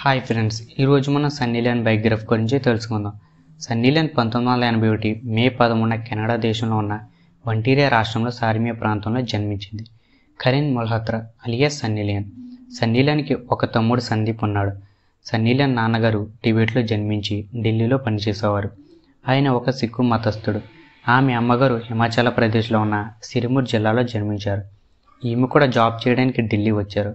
hi friends ఈరోజు మనం సన్నీలాండ్ బయోగ్రఫ్ గురించి తెలుసుకుందాం సన్నీలాండ్ పంతొమ్మిది వందల ఎనభై ఒకటి మే పదమూడున కెనడా దేశంలో ఉన్న వంటీరియా రాష్ట్రంలో సారిమియా ప్రాంతంలో జన్మించింది కరీన్ మొల్హత్రా అలియా సన్నీలాండ్ సన్నీలాన్కి ఒక తమ్ముడు సందీప్ ఉన్నాడు సన్నీలాన్ నాన్నగారు టిబెట్లో జన్మించి ఢిల్లీలో పనిచేసేవారు ఆయన ఒక సిక్కు మతస్థుడు ఆమె అమ్మగారు హిమాచల్ ప్రదేశ్లో ఉన్న సిరిమూర్ జిల్లాలో జన్మించారు ఈమె కూడా జాబ్ చేయడానికి ఢిల్లీ వచ్చారు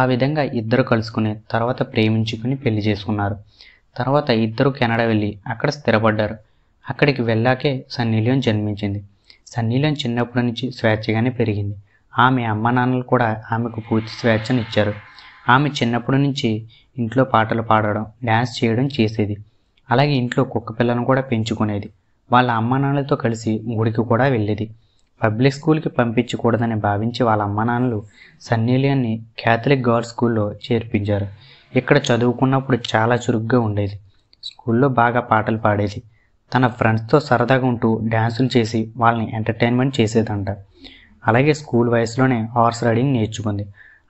ఆ విధంగా ఇద్దరు కలుసుకుని తర్వాత ప్రేమించుకుని పెళ్లి చేసుకున్నారు తర్వాత ఇద్దరు కెనడా వెళ్ళి అక్కడ స్థిరపడ్డారు అక్కడికి వెళ్ళాకే సన్నీలియోన్ జన్మించింది సన్నీలియోన్ చిన్నప్పటి నుంచి స్వేచ్ఛగానే పెరిగింది ఆమె అమ్మ నాన్నలు కూడా ఆమెకు పూర్తి స్వేచ్ఛను ఇచ్చారు ఆమె చిన్నప్పటి నుంచి ఇంట్లో పాటలు పాడడం డ్యాన్స్ చేయడం చేసేది అలాగే ఇంట్లో కుక్క పిల్లను కూడా పెంచుకునేది వాళ్ళ అమ్మ నాన్నలతో కలిసి గుడికి కూడా వెళ్ళేది పబ్లిక్ స్కూల్కి పంపించకూడదని భావించి వాళ్ళ అమ్మానాన్నలు సన్నీలియాన్ని క్యాథలిక్ గర్ల్స్ స్కూల్లో చేర్పించారు ఇక్కడ చదువుకున్నప్పుడు చాలా చురుగ్గా ఉండేది స్కూల్లో బాగా పాటలు పాడేది తన ఫ్రెండ్స్తో సరదాగా ఉంటూ డ్యాన్సులు చేసి వాళ్ళని ఎంటర్టైన్మెంట్ చేసేదంట అలాగే స్కూల్ వయసులోనే హార్స్ రైడింగ్ నేర్చుకుంది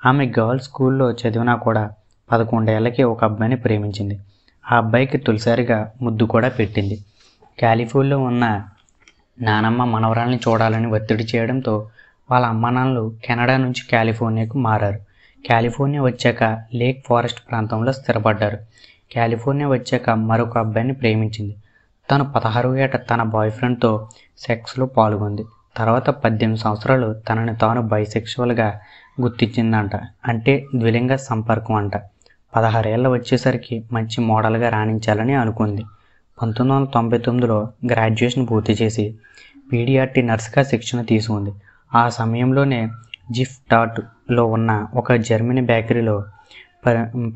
ఆమె గర్ల్స్ స్కూల్లో చదివినా కూడా పదకొండేళ్లకి ఒక అబ్బాయిని ప్రేమించింది ఆ అబ్బాయికి తొలిసారిగా ముద్దు కూడా పెట్టింది క్యాలిఫోర్నియాలో ఉన్న నానమ్మ మనవరాల్ని చూడాలని ఒత్తిడి చేయడంతో వాళ్ళ అమ్మానాన్నలు కెనడా నుంచి కాలిఫోర్నియాకు మారారు కాలిఫోర్నియా వచ్చాక లేక్ ఫారెస్ట్ ప్రాంతంలో స్థిరపడ్డారు కాలిఫోర్నియా వచ్చాక మరొక అబ్బాయిని ప్రేమించింది తను పదహారు ఏట తన బాయ్ ఫ్రెండ్తో సెక్స్లో పాల్గొంది తర్వాత పద్దెనిమిది సంవత్సరాలు తనని తాను బైసెక్షువల్గా గుర్తించిందంట అంటే ద్విలింగ సంపర్కం అంట పదహారేళ్ళ వచ్చేసరికి మంచి మోడల్గా రాణించాలని అనుకుంది పంతొమ్మిది వందల తొంభై తొమ్మిదిలో గ్రాడ్యుయేషన్ పూర్తి చేసి పీడియార్టీ నర్స్గా శిక్షణ తీసుకుంది ఆ సమయంలోనే జిఫ్ టాట్లో ఉన్న ఒక జర్మనీ బేకరీలో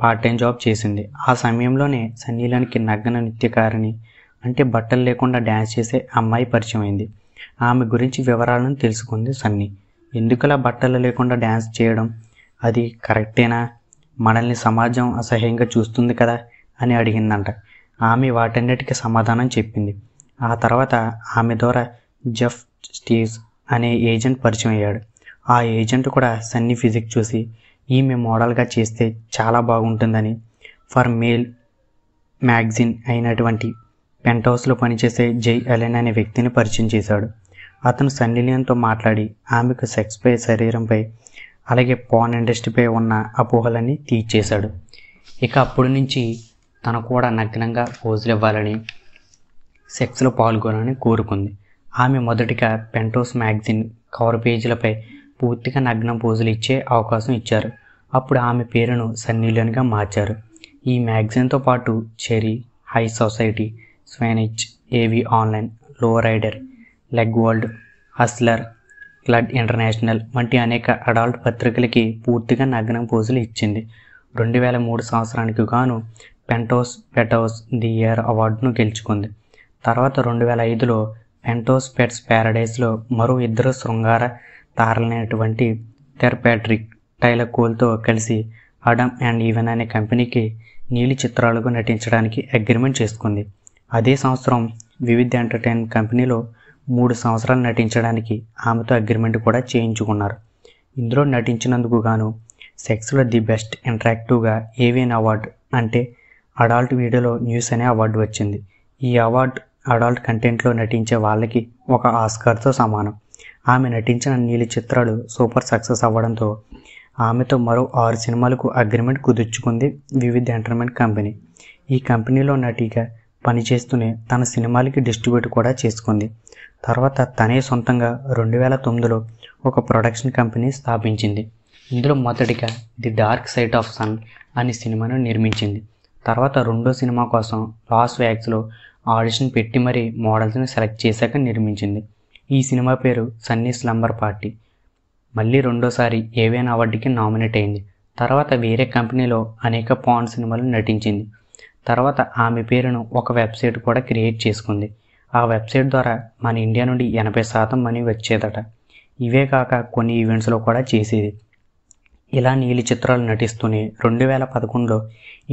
పార్ట్ టైం జాబ్ చేసింది ఆ సమయంలోనే సన్నీలానికి నగ్న నృత్యకారిణి అంటే బట్టలు లేకుండా డ్యాన్స్ చేసే అమ్మాయి పరిచయం అయింది ఆమె గురించి వివరాలను తెలుసుకుంది సన్నీ ఎందుకలా బట్టలు లేకుండా డ్యాన్స్ చేయడం అది కరెక్టేనా మనల్ని సమాజం అసహ్యంగా చూస్తుంది కదా అని అడిగిందంట ఆమె వాటన్నిటికీ సమాధానం చెప్పింది ఆ తర్వాత ఆమె ద్వారా జెఫ్ స్టీవ్స్ అనే ఏజెంట్ పరిచయం అయ్యాడు ఆ ఏజెంట్ కూడా సన్నీ ఫిజిక్ చూసి ఈమె మోడల్గా చేస్తే చాలా బాగుంటుందని ఫర్ మేల్ మ్యాగజైన్ అయినటువంటి పెంట్ హౌస్లో పనిచేసే జై అలెన్ అనే వ్యక్తిని పరిచయం చేశాడు అతను సన్నిలియన్తో మాట్లాడి ఆమెకు సెక్స్పై శరీరంపై అలాగే పోన్ ఇండస్ట్రీపై ఉన్న అపోహలన్నీ తీర్చేశాడు ఇక అప్పటి నుంచి తను కూడా నగ్నంగా పోజులు ఇవ్వాలని సెక్స్లో పాల్గొనాలని కోరుకుంది ఆమె మొదటిగా పెంటోస్ మ్యాగజైన్ కవర్ పేజీలపై పూర్తిగా నగ్నం పోజులు ఇచ్చే అవకాశం ఇచ్చారు అప్పుడు ఆమె పేరును సన్నీలోన్గా మార్చారు ఈ మ్యాగజైన్తో పాటు cherry high society స్వెనిచ్ AV online లో రైడర్ leg world hustler club international వంటి అనేక అడాల్ట్ పత్రికలకి పూర్తిగా నగ్నం పోజులు ఇచ్చింది రెండు వేల మూడు సంవత్సరానికి గాను పెంటోస్ పెటోస్ ది ఇయర్ అవార్డును గెలుచుకుంది తర్వాత రెండు వేల ఐదులో పెంటోస్ పెట్స్ ప్యారడైజ్లో మరో ఇద్దరు శృంగార తారలైనటువంటి థెర్ ప్యాట్రిక్ టైలర్ కోల్తో కలిసి అడమ్ అండ్ ఈవెన్ అనే కంపెనీకి నీలి చిత్రాలకు నటించడానికి అగ్రిమెంట్ చేసుకుంది అదే సంవత్సరం వివిధ ఎంటర్టైన్ కంపెనీలో మూడు సంవత్సరాలు నటించడానికి ఆమెతో అగ్రిమెంట్ కూడా చేయించుకున్నారు ఇందులో నటించినందుకు గాను సెక్స్లో ది బెస్ట్ ఇంటరాక్టివ్గా ఏవియన్ అవార్డు అంటే అడాల్ట్ వీడియోలో న్యూస్ అనే అవార్డు వచ్చింది ఈ అవార్డు అడాల్ట్ కంటెంట్లో నటించే వాళ్ళకి ఒక ఆస్కార్తో సమానం ఆమె నటించిన నీలి చిత్రాలు సూపర్ సక్సెస్ అవ్వడంతో ఆమెతో మరో ఆరు సినిమాలకు అగ్రిమెంట్ కుదుర్చుకుంది వివిధ ఎంటర్టైన్మెంట్ కంపెనీ ఈ కంపెనీలో నటిగా పనిచేస్తూనే తన సినిమాలకి డిస్ట్రిబ్యూట్ కూడా చేసుకుంది తర్వాత తనే సొంతంగా రెండు వేల తొమ్మిదిలో ఒక ప్రొడక్షన్ కంపెనీ స్థాపించింది ఇందులో మొదటిగా the dark side of sun అనే సినిమాను నిర్మించింది తర్వాత రెండో సినిమా కోసం లాస్ వ్యాక్స్లో ఆడిషన్ పెట్టి మరీ మోడల్స్ని సెలెక్ట్ చేశాక నిర్మించింది ఈ సినిమా పేరు సన్నీ స్లంబర్ పార్టీ మళ్ళీ రెండోసారి ఏవైనా అవార్డుకి నామినేట్ అయింది తర్వాత వేరే కంపెనీలో అనేక పాండ్ సినిమాలు నటించింది తర్వాత ఆమె పేరును ఒక వెబ్సైట్ కూడా క్రియేట్ చేసుకుంది ఆ వెబ్సైట్ ద్వారా మన ఇండియా నుండి ఎనభై శాతం మనీ వచ్చేదట ఇవే కాక కొన్ని ఈవెంట్స్లో కూడా చేసేది ఇలా నీలి చిత్రాలు నటిస్తూనే రెండు వేల పదకొండులో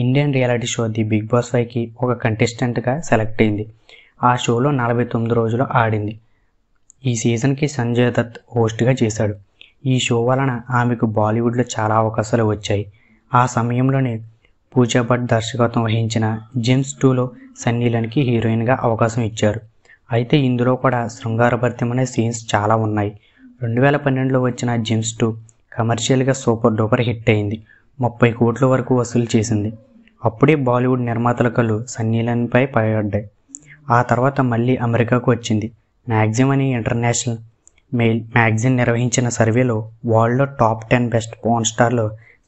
Indian reality show the big boss వైకి ఒక కంటెస్టెంట్గా సెలెక్ట్ అయింది ఆ షోలో నలభై తొమ్మిది రోజులు ఆడింది ఈ సీజన్కి సంజయ్ దత్ హోస్ట్గా చేశాడు ఈ షో వలన ఆమెకు బాలీవుడ్లో చాలా అవకాశాలు వచ్చాయి ఆ సమయంలోనే పూజా భట్ దర్శకత్వం వహించిన జిమ్స్ టూలో సన్నీలన్కి హీరోయిన్గా అవకాశం ఇచ్చారు అయితే ఇందులో కూడా శృంగారభర్తం సీన్స్ చాలా ఉన్నాయి రెండు వేల పన్నెండులో వచ్చిన జిమ్స్ టూ కమర్షియల్గా సూపర్ డూపర్ హిట్ అయింది ముప్పై కోట్ల వరకు వసూలు చేసింది అప్పుడే బాలీవుడ్ నిర్మాతల కళ్ళు సన్నీలన్పై పడ్డాయి ఆ తర్వాత మళ్ళీ అమెరికాకు వచ్చింది మ్యాగ్జిమ్ అనే ఇంటర్నేషనల్ మెయిల్ మ్యాగ్జిన్ నిర్వహించిన సర్వేలో వరల్డ్లో టాప్ టెన్ బెస్ట్ పోన్ స్టార్లో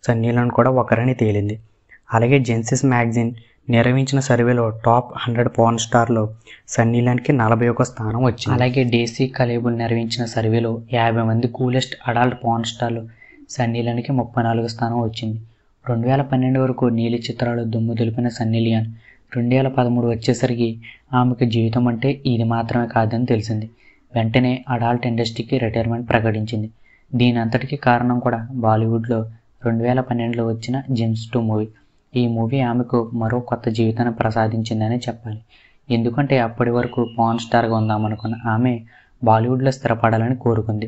సన్నీలన్ కూడా ఒకరని తేలింది అలాగే జెన్సిస్ మ్యాగ్జిన్ నిర్వహించిన సర్వేలో టాప్ హండ్రెడ్ పోర్న్ స్టార్లో సన్నీలాండ్కి నలభై ఒక స్థానం వచ్చింది అలాగే డేసీ కలేబుల్ నిర్వహించిన సర్వేలో యాభై మంది కూలెస్ట్ అడాల్ట్ పోర్న్ స్టార్లు సన్నీలాండ్కి ముప్పై నాలుగు స్థానం వచ్చింది రెండు వేల పన్నెండు వరకు నీలి చిత్రాలు దుమ్ము దులిపిన సన్నీలియాన్ రెండు వేల పదమూడు వచ్చేసరికి ఆమెకు జీవితం అంటే ఇది మాత్రమే కాదని తెలిసింది వెంటనే అడాల్ట్ ఇండస్ట్రీకి రిటైర్మెంట్ ప్రకటించింది దీని అంతటికి కారణం కూడా బాలీవుడ్లో రెండు వేల పన్నెండులో వచ్చిన జిమ్స్ టూ మూవీ ఈ మూవీ ఆమెకు మరో కొత్త జీవితాన్ని ప్రసాదించిందని చెప్పాలి ఎందుకంటే అప్పటి వరకు పాన్ స్టార్గా ఉందామనుకున్న ఆమె బాలీవుడ్లో స్థిరపడాలని కోరుకుంది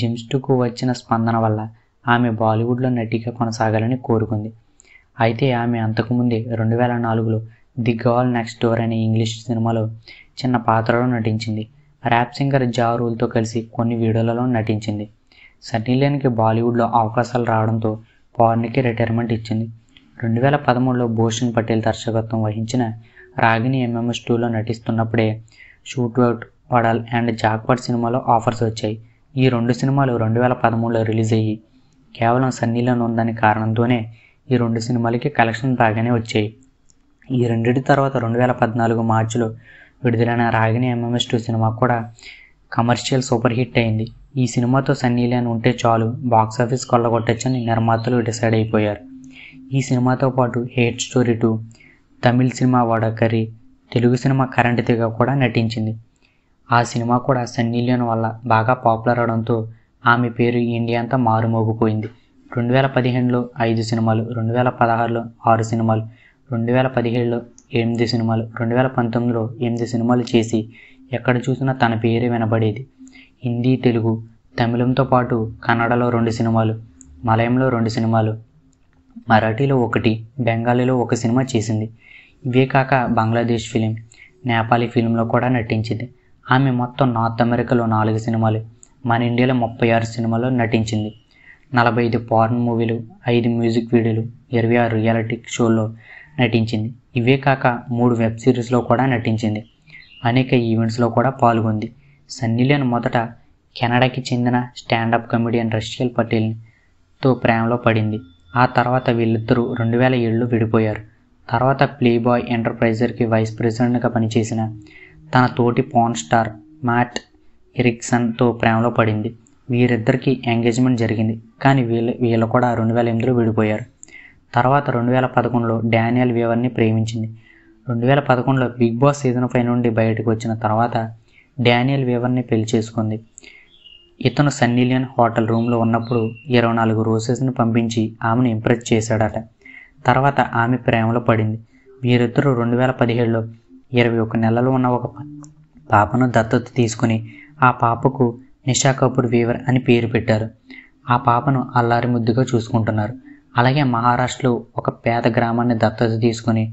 జిమ్స్టుకు వచ్చిన స్పందన వల్ల ఆమె బాలీవుడ్లో నటిగా కొనసాగాలని కోరుకుంది అయితే ఆమె అంతకుముందే రెండు వేల నాలుగులో ది గర్ల్ నెక్స్ట్ డోర్ అనే ఇంగ్లీష్ సినిమాలో చిన్న పాత్రలో నటించింది ర్యాప్ సింగర్ జారూల్తో కలిసి కొన్ని వీడియోలలో నటించింది సన్నీలేన్కి బాలీవుడ్లో అవకాశాలు రావడంతో పవర్నికి రిటైర్మెంట్ ఇచ్చింది రెండు వేల పదమూడులో భూషణ్ పటేల్ దర్శకత్వం వహించిన రాగిణి ఎంఎంఎస్ టూలో నటిస్తున్నప్పుడే shootout Wadala and jackpot సినిమాలో ఆఫర్స్ వచ్చాయి ఈ రెండు సినిమాలు రెండు వేల పదమూడులో రిలీజ్ అయ్యి కేవలం సన్నీలోనే ఉందని కారణంతోనే ఈ రెండు సినిమాలకి కలెక్షన్ బాగానే వచ్చాయి ఈ రెండింటి తర్వాత రెండు వేల పద్నాలుగు మార్చిలో విడుదలైన రాగిణి ఎంఎంఎస్ టూ సినిమా కూడా కమర్షియల్ సూపర్ హిట్ అయింది ఈ సినిమాతో సన్నీ ఉంటే చాలు బాక్సాఫీస్ కొల్లగొట్టచ్చని నిర్మాతలు డిసైడ్ అయిపోయారు ఈ సినిమాతో పాటు హేట్ స్టోరీ టూ తమిళ్ సినిమా వాడకరి తెలుగు సినిమా కరెంట్ తీగ కూడా నటించింది ఆ సినిమా కూడా సన్నీ లియోన్ వల్ల బాగా పాపులర్ అవడంతో ఆమె పేరు ఇండియా అంతా మారుమోగిపోయింది రెండు వేల పదిహేనులో ఐదు సినిమాలు రెండు వేల పదహారులో ఆరు సినిమాలు రెండు వేల పదిహేడులో ఎనిమిది సినిమాలు రెండు వేల పంతొమ్మిదిలో ఎనిమిది సినిమాలు చేసి ఎక్కడ చూసినా తన పేరే వినబడేది హిందీ తెలుగు తమిళంతో పాటు కన్నడలో రెండు సినిమాలు మలయంలో రెండు సినిమాలు మరాఠీలో ఒకటి బెంగాలీలో ఒక సినిమా చేసింది ఇవే కాక బంగ్లాదేశ్ ఫిలిం నేపాలీ ఫిలింలో కూడా నటించింది ఆమె మొత్తం నార్త్ అమెరికాలో నాలుగు సినిమాలు మన ఇండియాలో ముప్పై ఆరు సినిమాల్లో నటించింది నలభై ఐదు పార్న్ మూవీలు ఐదు మ్యూజిక్ వీడియోలు ఇరవై ఆరు రియాలిటీ షోల్లో నటించింది ఇవే కాక మూడు వెబ్ సిరీస్లో కూడా నటించింది అనేక ఈవెంట్స్లో కూడా పాల్గొంది సన్నీలియన్ మొదట కెనడాకి చెందిన స్టాండప్ కమెడియన్ రష్యల్ పటేల్తో ప్రేమలో పడింది ఆ తర్వాత వీళ్ళిద్దరూ రెండు వేల ఏడులో విడిపోయారు తర్వాత ప్లేబాయ్ ఎంటర్ప్రైజర్కి వైస్ ప్రెసిడెంట్గా పనిచేసిన తన తోటి పాన్ స్టార్ మ్యాట్ ఎరిక్సన్తో ప్రేమలో పడింది వీరిద్దరికీ ఎంగేజ్మెంట్ జరిగింది కానీ వీళ్ళు వీళ్ళు కూడా రెండు వేల ఎనిమిదిలో విడిపోయారు తర్వాత రెండు వేల పదకొండులో డానియల్ వీవర్ని ప్రేమించింది రెండు వేల పదకొండులో బిగ్ బాస్ సీజన్ ఫైవ్ నుండి బయటకు వచ్చిన తర్వాత డానియల్ వ్యూవర్ని పెళ్లి చేసుకుంది ఇతను సన్నీలియన్ హోటల్ రూమ్లో ఉన్నప్పుడు ఇరవై నాలుగు రోజెస్ను పంపించి ఆమెను ఇంప్రెస్ చేశాడట తర్వాత ఆమె ప్రేమలో పడింది వీరిద్దరూ రెండు వేల పదిహేడులో ఇరవై ఒక నెలలు ఉన్న ఒక పాపను దత్తత తీసుకుని ఆ పాపకు నిషా కపూర్ వీవర్ అని పేరు పెట్టారు ఆ పాపను అల్లారి ముద్దుగా చూసుకుంటున్నారు అలాగే మహారాష్ట్రలో ఒక పేద గ్రామాన్ని దత్తత తీసుకుని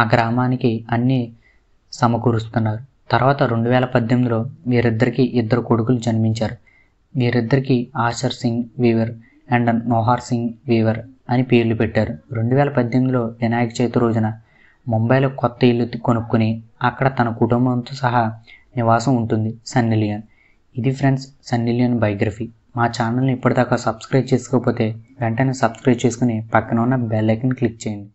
ఆ గ్రామానికి అన్నీ సమకూరుస్తున్నారు తర్వాత రెండు వేల పద్దెనిమిదిలో వీరిద్దరికీ ఇద్దరు కొడుకులు జన్మించారు వీరిద్దరికీ Asher Singh Weaver and Noah Singh Weaver అని పేర్లు పెట్టారు రెండు వేల పద్దెనిమిదిలో వినాయక చవితి రోజున ముంబైలో కొత్త ఇల్లు కొనుక్కుని అక్కడ తన కుటుంబంతో సహా నివాసం ఉంటుంది సన్నిలియన్ ఇది ఫ్రెండ్స్ సన్నిలియన్ బయోగ్రఫీ మా ఛానల్ని ఇప్పటిదాకా సబ్స్క్రైబ్ చేసుకోకపోతే వెంటనే సబ్స్క్రైబ్ చేసుకుని పక్కన ఉన్న బెల్ ఐకన్ క్లిక్ చేయండి